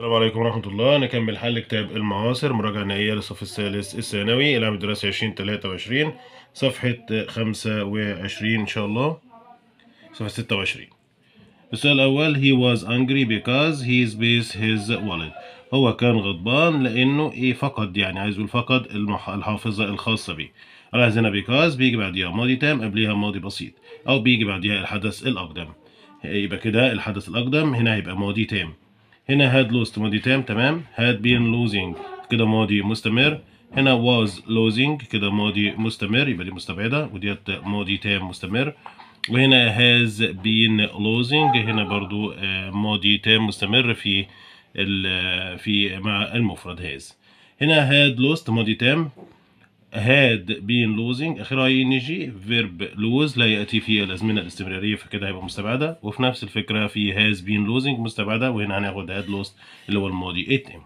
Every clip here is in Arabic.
السلام عليكم ورحمة الله نكمل حل كتاب المعاصر مراجعة نهائية للصف الثالث الثانوي العام الدراسي عشرين تلاتة وعشرين صفحة خمسة وعشرين إن شاء الله صفحة ستة وعشرين السؤال الأول he was angry because he based his wallet هو كان غضبان لأنه إيه فقد يعني عايز يقول فقد الحافظة الخاصة بيه عايز هنا because بيجي بعديها ماضي تام قبليها ماضي بسيط أو بيجي بعديها الحدث الأقدم يبقى كده الحدث الأقدم هنا هيبقى ماضي تام هنا had lost ماضي تام تمام had been losing كده ماضي مستمر هنا was losing كده ماضي مستمر يبقى دي مستبعده وديت ماضي تام مستمر وهنا has been losing هنا برضو آه، ماضي تام مستمر في آه، في مع المفرد has هنا had lost ماضي تام هاد بين لوزنج اخرها اي ان جي فيرب لوز لا ياتي فيها الازمنه الاستمراريه فكده هيبقى مستبعده وفي نفس الفكره في هاز بين لوزنج مستبعده وهنا هناخد هاد لوست اللي هو الماضي اتم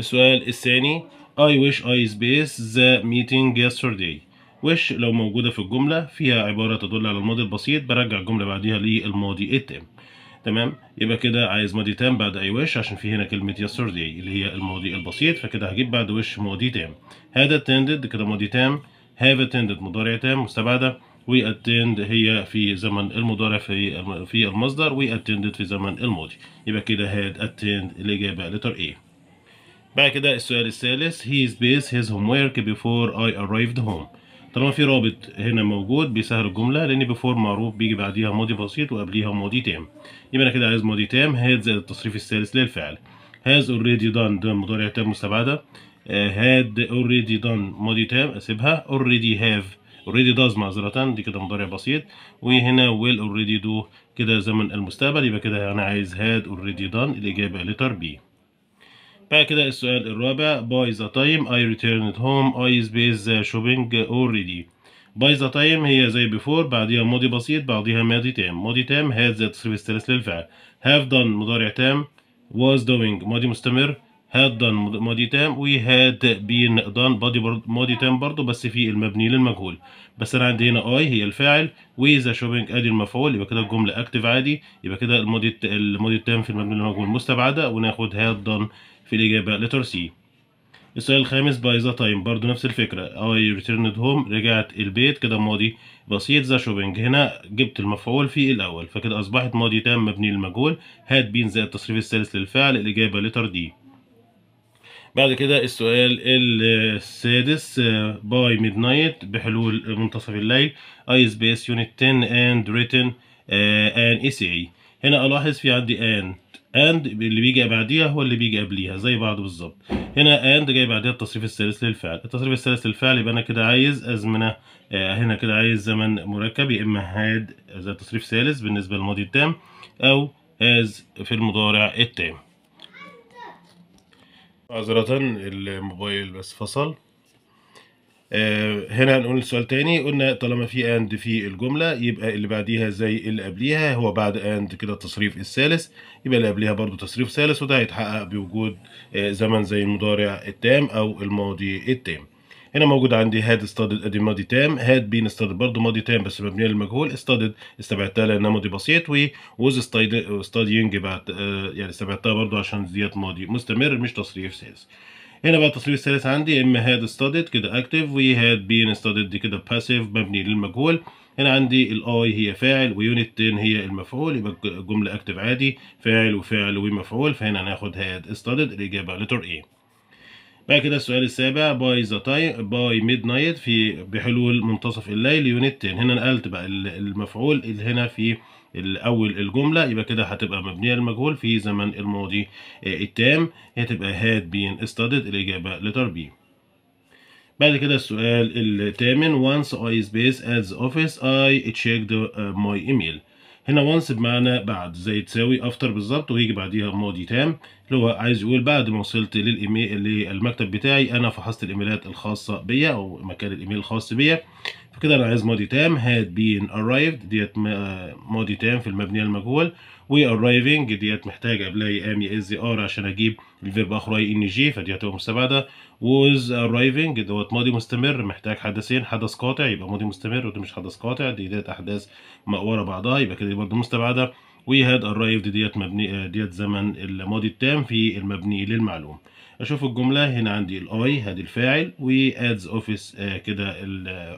السؤال الثاني I wish I space the meeting yesterday wish لو موجودة في الجملة فيها عبارة تدل على الماضي البسيط برجع الجملة بعديها للماضي اتم تمام يبقى كده عايز ماضي تام بعد اي وش عشان في هنا كلمه دي اللي هي الماضي البسيط فكده هجيب بعد وش ماضي تام هاد اتندد كده ماضي تام هاف اتندد مضارع تام مستبعده وي اتند هي في زمن المضارع في في المصدر وي اتندد في زمن الماضي يبقى كده هاد اتند الاجابه لتر ايه بعد كده السؤال الثالث هيز بيس هيز هوم ورك بيفور اي ارايفد هوم طالما في رابط هنا موجود بيسهل الجمله لان بيفور معروف بيجي بعديها ماضي بسيط وقبليها ماضي تام يبقى انا كده عايز ماضي تام هاد زائد التصريف الثالث للفعل هاز اوريدي دان ده مضارع تام مستبعده آه، هاد اوريدي دان ماضي تام اسيبها اوريدي هاف اوريدي داز معذرة دي كده مضارع بسيط وهنا ويل اوريدي دو كده زمن المستقبل يبقى كده انا عايز هاد اوريدي دان الاجابه لتر بي بعد كده السؤال الرابع باي ذا تايم اي ريتيرند هوم اي سبيس شوبينج اوريدي باي ذا تايم هي زي بيفور بعديها ماضي بسيط بعديها ماضي تام ماضي تام had تصريف تربس للفعل هاف دون مضارع تام واز دوينج ماضي مستمر هاد دون ماضي تام و هاد بين دون ماضي تام برضه بس في المبني للمجهول بس انا عندي هنا اي هي الفاعل وي ذا شوبينج ادي المفعول يبقى كده الجمله اكتف عادي يبقى كده الماضي الماضي التام في المبني للمجهول مستبعده وناخد هاد done في الإجابة letter C السؤال الخامس باي ذا تايم برضو نفس الفكرة I returned home رجعت البيت كده ماضي بسيط ذا شوبينج هنا جبت المفعول في الأول فكده أصبحت ماضي تام مبني للمجهول هاد بين زائد التصريف الثالث للفعل الإجابة لتر دي بعد كده السؤال السادس باي ميد نايت بحلول منتصف الليل I space unit 10 and written uh, an essay هنا ألاحظ في عندي and and اللي بيجي بعديها هو اللي بيجي قبليها زي بعض بالظبط هنا and جاي بعديها التصريف الثالث للفعل التصريف الثالث للفعل يبقى أنا كده عايز أزمنة آه هنا كده عايز زمن مركب يا إما had زي تصريف ثالث بالنسبة للماضي التام أو has في المضارع التام معذرة الموبايل بس فصل آه، هنا نقول السؤال تاني قلنا طالما في اند في الجمله يبقى اللي بعديها زي اللي قبليها هو بعد اند كده التصريف الثالث يبقى اللي قبليها برضو تصريف ثالث وده هيتحقق بوجود آه، زمن زي المضارع التام او الماضي التام هنا موجود عندي هاد استادد ادي ماضي تام هاد بين استادد برضه ماضي تام بس مبنيه للمجهول استادد استبعدتها لانها ماضي بسيط ووز استادينج بعد يعني استبعدتها برضه عشان ديت ماضي مستمر مش تصريف ثالث هنا بقى التصريف الثالث عندي يا اما هاد studied كده اكتف هاد بين studied دي كده باسيف مبني للمجهول هنا عندي الاي هي فاعل ويونت 10 هي المفعول يبقى الجمله اكتف عادي فاعل وفاعل ومفعول فهنا هناخد هاد studied الاجابه لتر ايه بعد كده السؤال السابع باي ذا تايم باي ميد نايت في بحلول منتصف الليل يونت 10 هنا نقلت بقى المفعول اللي هنا في اول الجمله يبقى كده هتبقى مبنيه المجهول في زمن الماضي آه، التام هتبقى هاد بين استادد الاجابه لتر بي بعد كده السؤال الثامن once I space as office I checked آه، my email هنا once بمعنى بعد زي تساوي after بالظبط ويجي بعديها ماضي تام اللي هو عايز يقول بعد ما وصلت للايميل للمكتب بتاعي انا فحصت الايميلات الخاصه بيا او مكان الايميل الخاص بيا فكده انا عايز ماضي تام هاد بين ارايفد ديت آه، ماضي تام في المبني المجهول وارايفنج ديت محتاج قبلها يا ام يا از ار عشان اجيب الفيرب اي ان جي فدي هتبقى مستبعده ووز ارايفنج دوت ماضي مستمر محتاج حدثين حدث قاطع يبقى ماضي مستمر ودي مش حدث قاطع دي ديت احداث ورا بعضها يبقى كده برضه مستبعده وهاد ارايفد ديت مبني ديت زمن الماضي التام في المبني للمعلوم اشوف الجمله هنا عندي الاي هادي الفاعل وادز اوفيس آه، كده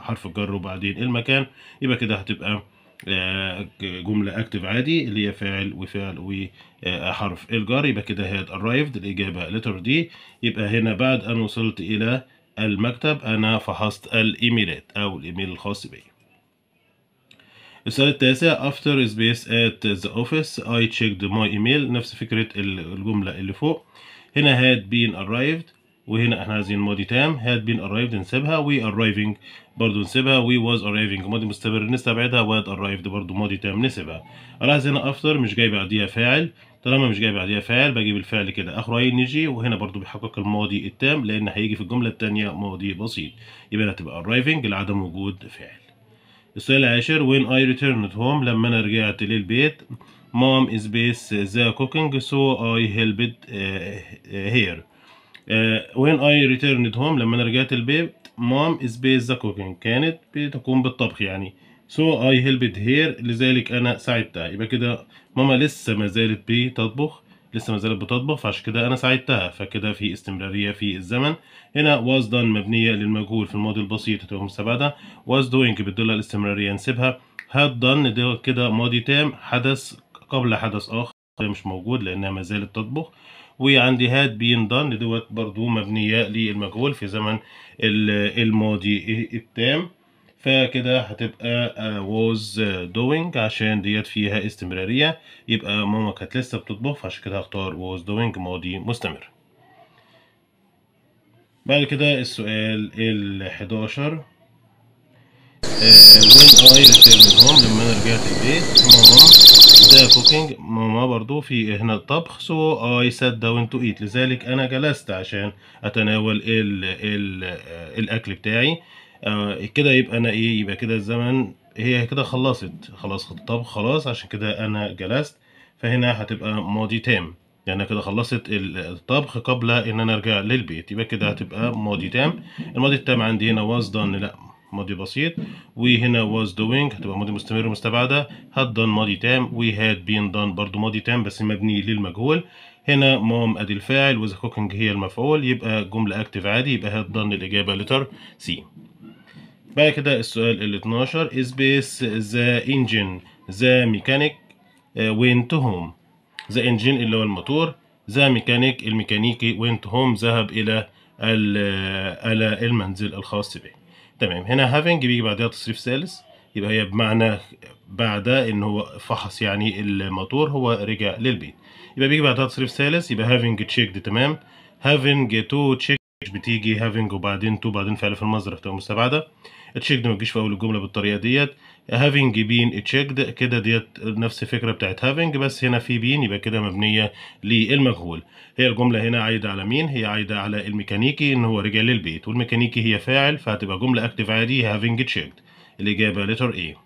حرف الجر وبعدين المكان يبقى كده هتبقى آه، جملة اكتف عادي اللي هي فاعل وفعل وحرف آه، الجر يبقى كده هاد ارايفد الإجابة لتر دي يبقى هنا بعد أن وصلت إلى المكتب أنا فحصت الإيميلات أو الإيميل الخاص بيا السؤال التاسع after space at the office I checked my email نفس فكرة الجملة اللي فوق هنا had been arrived وهنا احنا عايزين ماضي تام had been arrived نسيبها we arriving برضه نسيبها we was arriving ماضي مستمر نستبعدها و had arrived برضه ماضي تام نسيبها الاحظ هنا after مش جاي بعديها فاعل طالما مش جاي بعديها فاعل بجيب الفعل كده اخره هينجي وهنا برضه بيحقق الماضي التام لان هيجي في الجمله الثانيه ماضي بسيط يبقى هتبقى arriving لعدم وجود فعل السؤال العاشر when I returned home لما أنا رجعت للبيت mom is based the cooking so I helped آه، here آه، when I returned home لما أنا رجعت البيت mom is based the cooking كانت بتقوم بالطبخ يعني so I helped here لذلك أنا ساعدتها يبقى كده ماما لسه ما زالت بتطبخ لسه ما زالت بتطبخ فعشان كده انا ساعدتها فكده في استمراريه في الزمن هنا was done مبنيه للمجهول في الماضي البسيط هتبقى مستبعده was doing بتدل على الاستمراريه نسيبها had done ده كده ماضي تام حدث قبل حدث اخر مش موجود لانها ما زالت تطبخ وعندي هاد بين دان دوت برضو مبنيه للمجهول في زمن الماضي التام فكده هتبقى آه, was doing عشان ديت فيها استمرارية يبقى ماما كانت لسه بتطبخ فعشان كده هختار was doing ماضي مستمر بعد كده السؤال ال 11 وين اي ريتيرن هوم لما انا رجعت البيت ماما ده كوكينج ماما برضو في هنا الطبخ سو اي سات داون تو ايت لذلك انا جلست عشان اتناول ال ال آه، الاكل بتاعي آه كده يبقى انا ايه يبقى كده الزمن هي كده خلصت خلاص طب خلاص عشان كده انا جلست فهنا هتبقى ماضي تام لان يعني كده خلصت الطبخ قبل ان انا ارجع للبيت يبقى كده هتبقى ماضي تام الماضي التام عندي هنا was done لا ماضي بسيط وهنا was doing هتبقى ماضي مستمر مستبعدة had done ماضي تام وهاد been done برضو ماضي تام بس مبني للمجهول هنا مام ادي الفاعل وذا كوكينج هي المفعول يبقى جمله اكتف عادي يبقى هاد done الاجابه لتر سي بعد كده السؤال ال 12 base ذا engine ذا آه، ميكانيك went هوم ذا engine اللي هو الموتور ذا ميكانيك الميكانيكي went هوم ذهب الى آه، الى المنزل الخاص به تمام هنا having بيجي بعدها تصريف ثالث يبقى هي بمعنى بعد ان هو فحص يعني الموتور هو رجع للبيت يبقى بيجي بعدها تصريف ثالث يبقى having checked تمام having تو تشيك بتيجي هافينج وبعدين تو بعدين فعل في المصدر هتبقى مستبعده اتشيكد ما تجيش في اول الجمله بالطريقه ديت هافينج بين اتشيكد كده ديت نفس الفكره بتاعت هافينج بس هنا في بين يبقى كده مبنيه للمجهول هي الجمله هنا عايده على مين هي عايده على الميكانيكي ان هو رجع للبيت والميكانيكي هي فاعل فهتبقى جمله اكتف عادي هافينج اتشيكد الاجابه لتر ايه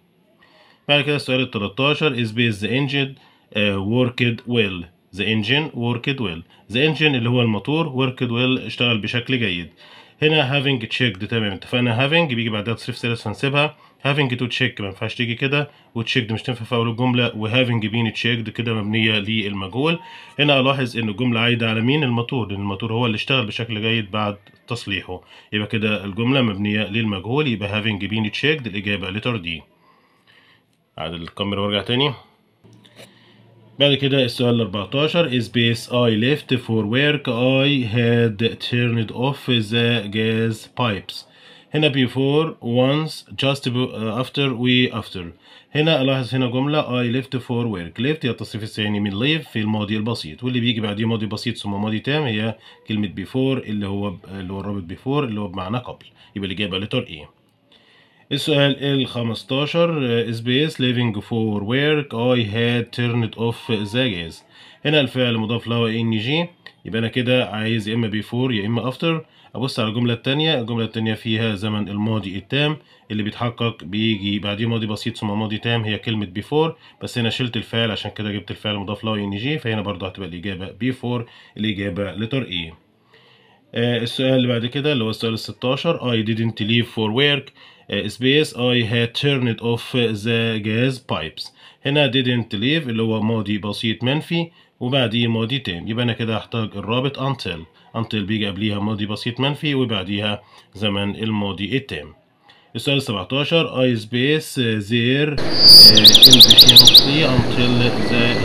بعد كده السؤال ال 13 is based the engine uh, worked well The engine worked well The engine اللي هو الموتور worked well اشتغل بشكل جيد هنا having checked تمام اتفقنا having بيجي بعدها تصريف ثلاث هنسيبها having to check ما ينفعش تيجي كده وتشيكد مش تنفع في اول الجمله وهافنج بين تشيكد كده مبنيه للمجهول هنا الاحظ ان الجمله عايده على مين الموتور لان الموتور هو اللي اشتغل بشكل جيد بعد تصليحه يبقى كده الجمله مبنيه للمجهول يبقى having been checked الاجابه لتر دي عاد الكاميرا وارجع تاني بعد كده السؤال 14 is base I left for work I had turned off the gas pipes هنا before once just uh, after we after هنا الاحظ هنا جملة I left for work left هي التصريف الثاني من leave في الماضي البسيط واللي بيجي بعديه ماضي بسيط ثم ماضي تام هي كلمة before اللي هو اللي هو الرابط before اللي هو بمعنى قبل يبقى اللي جايبها letter A السؤال ال 15 سبيس ليفينج فور ورك اي هاد تيرنت اوف ذا جاز هنا الفعل مضاف له ان جي يبقى انا كده عايز يا اما بيفور يا اما افتر ابص على الجمله الثانيه الجمله الثانيه فيها زمن الماضي التام اللي بيتحقق بيجي بعديه ماضي بسيط ثم ماضي تام هي كلمه بيفور بس هنا شلت الفعل عشان كده جبت الفعل مضاف له ان جي فهنا برضه هتبقى الاجابه بيفور الاجابه لتر ايه آه، السؤال اللي بعد كده اللي هو السؤال ال 16 I didn't leave for work آه، space I had turned off the gas pipes هنا didn't leave اللي هو ماضي بسيط منفي وبعديه ماضي تام يبقى انا كده هحتاج الرابط until until بيجي قبليها ماضي بسيط منفي وبعديها زمن الماضي التام السؤال 17 I space there آه، in the impatiently until the,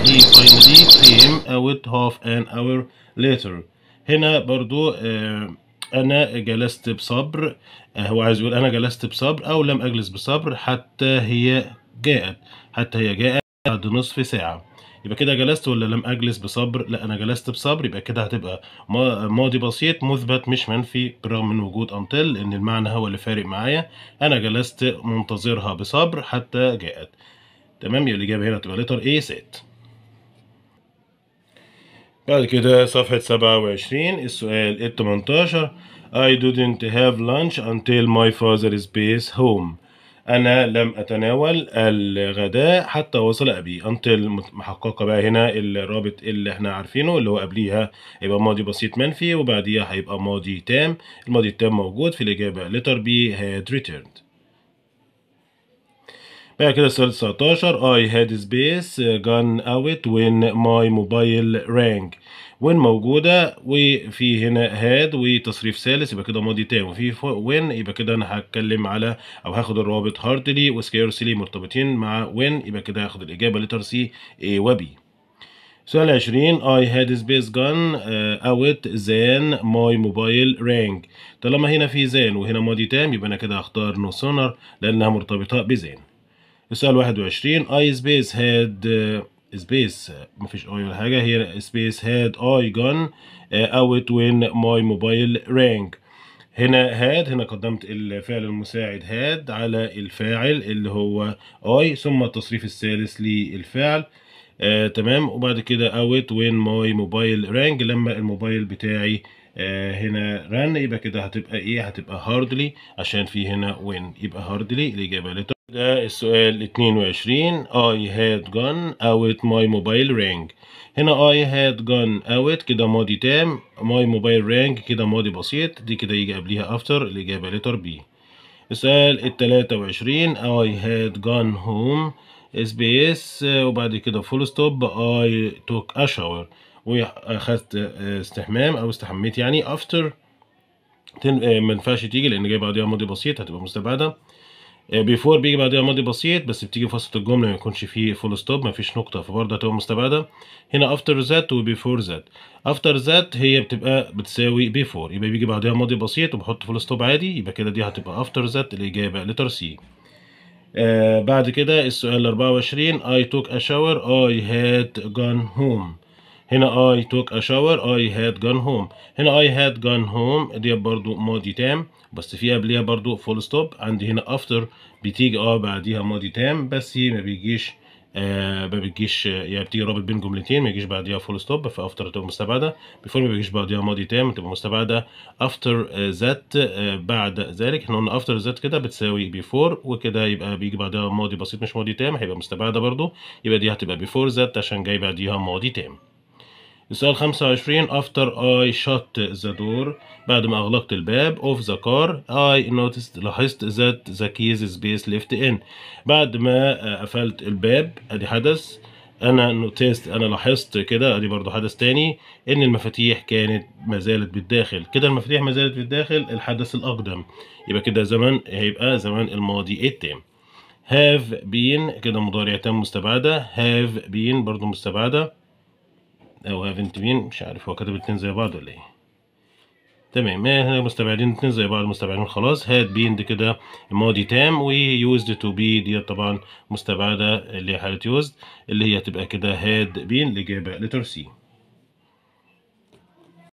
he finally came out half an hour later هنا برضو آه، انا جلست بصبر آه، هو عايز يقول انا جلست بصبر او لم اجلس بصبر حتى هي جاءت حتى هي جاءت بعد نصف ساعه يبقى كده جلست ولا لم اجلس بصبر لا انا جلست بصبر يبقى كده هتبقى ماضي بسيط مثبت مش منفي برغم من وجود انتل ان المعنى هو اللي فارق معايا انا جلست منتظرها بصبر حتى جاءت تمام الاجابه هنا تبقى لتر ايه set بعد كده صفحة سبعة وعشرين السؤال التمنتاشر I didn't have lunch until my father is base home أنا لم أتناول الغداء حتى وصل أبي until محققة بقى هنا الرابط اللي احنا عارفينه اللي هو قبليها هيبقى ماضي بسيط منفي وبعديها هيبقى ماضي تام الماضي التام موجود في الإجابة letter B had returned بعد كده السؤال 19 I had space uh, gone out when my mobile rang وين موجودة وفي هنا هاد وتصريف ثالث يبقى كده ماضي تام وفي وين يبقى كده أنا هتكلم على أو هاخد الروابط هارتلي وسكيرسلي مرتبطين مع وين يبقى كده هاخد الإجابة لتر سي A و B سؤال 20 I had space gone uh, out than my mobile rang طالما هنا في زين وهنا ماضي تام يبقى أنا كده هختار no sooner لأنها مرتبطة بزين سؤال 21 اي سبيس هاد سبيس مفيش اي ولا حاجه هي سبيس هاد اي جون اوت وين ماي موبايل رانج هنا هاد هنا قدمت الفعل المساعد هاد على الفاعل اللي هو اي ثم التصريف الثالث للفعل آه تمام وبعد كده اوت وين ماي موبايل رانج لما الموبايل بتاعي آه هنا رن يبقى كده هتبقى ايه هتبقى هاردلي عشان في هنا وين يبقى هاردلي الاجابه ده السؤال 22 I had gone out my mobile ring هنا I had gone out كده ماضي تام my mobile ring كده ماضي بسيط دي كده يجي قبليها after الإجابة letter B السؤال 23 I had gone home SBS وبعد كده full stop I took a shower وأخدت استحمام أو استحميت يعني after آه، ما ينفعش تيجي لأن جاي بعديها ماضي بسيط هتبقى مستبعدة بيفور آه، بيجي بعدها ماضي بسيط بس بتيجي في وسط الجمله ما يكونش فيه فول ستوب ما فيش نقطه فبرضه هتبقى مستبعده هنا افتر ذات وبيفور ذات افتر ذات هي بتبقى بتساوي بيفور يبقى بيجي بعدها ماضي بسيط وبحط فول ستوب عادي يبقى كده دي هتبقى افتر ذات الاجابه لتر سي آه بعد كده السؤال 24 I took a shower I had gone home هنا I took a shower I had gone home هنا I had gone home دي برضو ماضي تام بس في قبليها برضو فول ستوب عندي هنا after بتيجي اه بعديها ماضي تام بس ما بيجيش آه ما بيجيش يعني بتيجي رابط بين جملتين ما بيجيش بعديها فول ستوب فافتر تبقى مستبعده بيفور ما بيجيش بعديها ماضي تام تبقى مستبعده افتر ذات بعد ذلك احنا قلنا افتر ذات كده بتساوي بيفور وكده يبقى بيجي بعدها ماضي بسيط مش ماضي تام هيبقى مستبعده برضو يبقى دي هتبقى بيفور ذات عشان جاي بعديها ماضي تام السؤال 25 after I shut the door بعد ما أغلقت الباب of the car I noticed لاحظت that the keys space left in بعد ما آه، قفلت الباب أدي حدث أنا noticed أنا لاحظت كده أدي برضو حدث تاني إن المفاتيح كانت ما زالت بالداخل كده المفاتيح ما زالت بالداخل الحدث الأقدم يبقى كده زمن هيبقى زمن الماضي إيه التام have been كده مضارع تام مستبعدة have been برضو مستبعدة او هافنت بين مش عارف هو كاتب الاتنين زي بعض ولا ايه تمام احنا مستبعدين الاثنين زي بعض مستبعدين خلاص هاد بين كده الماضي تام ويوزد تو بي دي طبعا مستبعده اللي هي حاله يوزد اللي هي هتبقى كده هاد بين الاجابه لتر سي